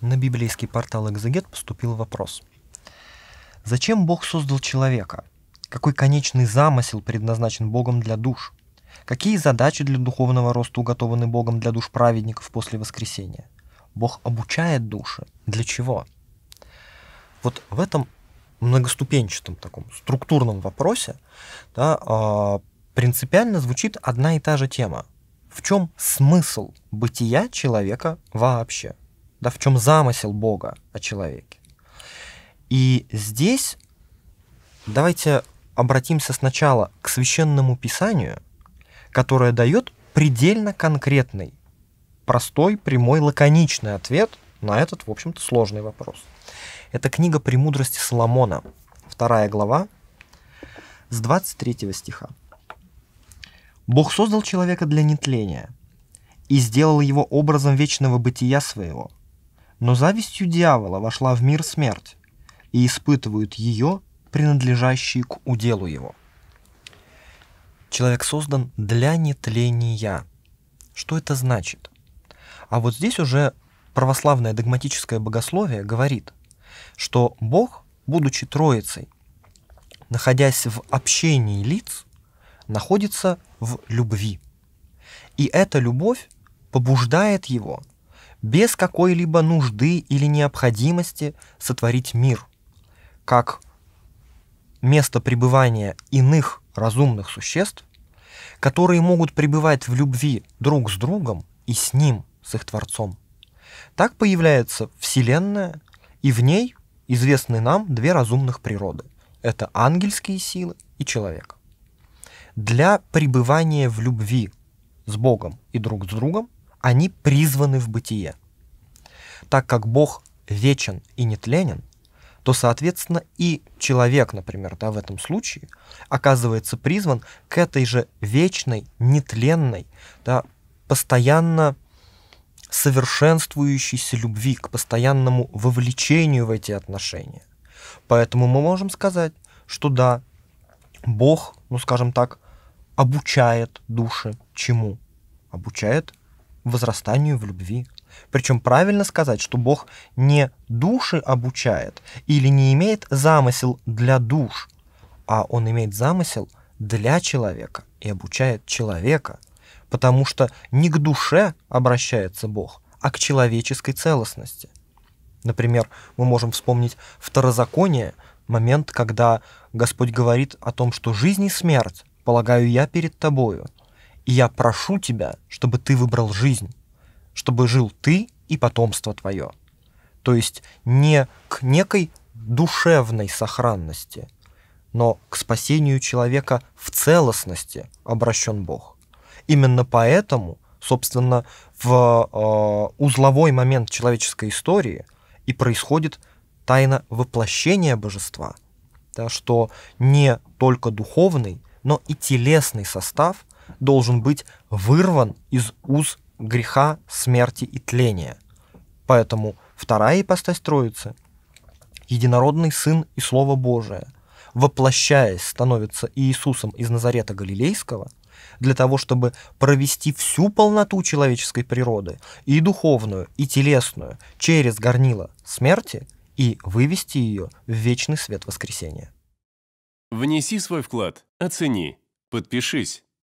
На библейский портал «Экзегет» поступил вопрос. Зачем Бог создал человека? Какой конечный замысел предназначен Богом для душ? Какие задачи для духовного роста уготованы Богом для душ праведников после воскресения? Бог обучает души. Для чего? Вот в этом многоступенчатом таком структурном вопросе да, а, принципиально звучит одна и та же тема. В чем смысл бытия человека вообще? да, в чем замысел Бога о человеке. И здесь давайте обратимся сначала к священному писанию, которое дает предельно конкретный, простой, прямой, лаконичный ответ на этот, в общем-то, сложный вопрос. Это книга «Премудрости Соломона», вторая глава, с 23 стиха. «Бог создал человека для нетления и сделал его образом вечного бытия своего – но завистью дьявола вошла в мир смерть, и испытывают ее, принадлежащие к уделу его. Человек создан для нетления. Что это значит? А вот здесь уже православное догматическое богословие говорит, что Бог, будучи Троицей, находясь в общении лиц, находится в любви. И эта любовь побуждает его без какой-либо нужды или необходимости сотворить мир, как место пребывания иных разумных существ, которые могут пребывать в любви друг с другом и с ним, с их Творцом. Так появляется Вселенная, и в ней известны нам две разумных природы. Это ангельские силы и человек. Для пребывания в любви с Богом и друг с другом они призваны в бытие. Так как Бог вечен и нетленен, то, соответственно, и человек, например, да, в этом случае, оказывается призван к этой же вечной, нетленной, да, постоянно совершенствующейся любви, к постоянному вовлечению в эти отношения. Поэтому мы можем сказать, что да, Бог, ну скажем так, обучает души чему? Обучает возрастанию в любви. Причем правильно сказать, что Бог не души обучает или не имеет замысел для душ, а Он имеет замысел для человека и обучает человека, потому что не к душе обращается Бог, а к человеческой целостности. Например, мы можем вспомнить второзаконие, момент, когда Господь говорит о том, что жизнь и смерть полагаю я перед тобою – и я прошу тебя, чтобы ты выбрал жизнь, чтобы жил ты и потомство твое. То есть не к некой душевной сохранности, но к спасению человека в целостности обращен Бог. Именно поэтому, собственно, в э, узловой момент человеческой истории и происходит тайна воплощения божества, да, что не только духовный, но и телесный состав должен быть вырван из уз греха, смерти и тления. Поэтому вторая ипостась Троицы – единородный Сын и Слово Божие, воплощаясь, становится Иисусом из Назарета Галилейского – для того, чтобы провести всю полноту человеческой природы, и духовную, и телесную, через горнило смерти, и вывести ее в вечный свет воскресения. Внеси свой вклад, оцени, подпишись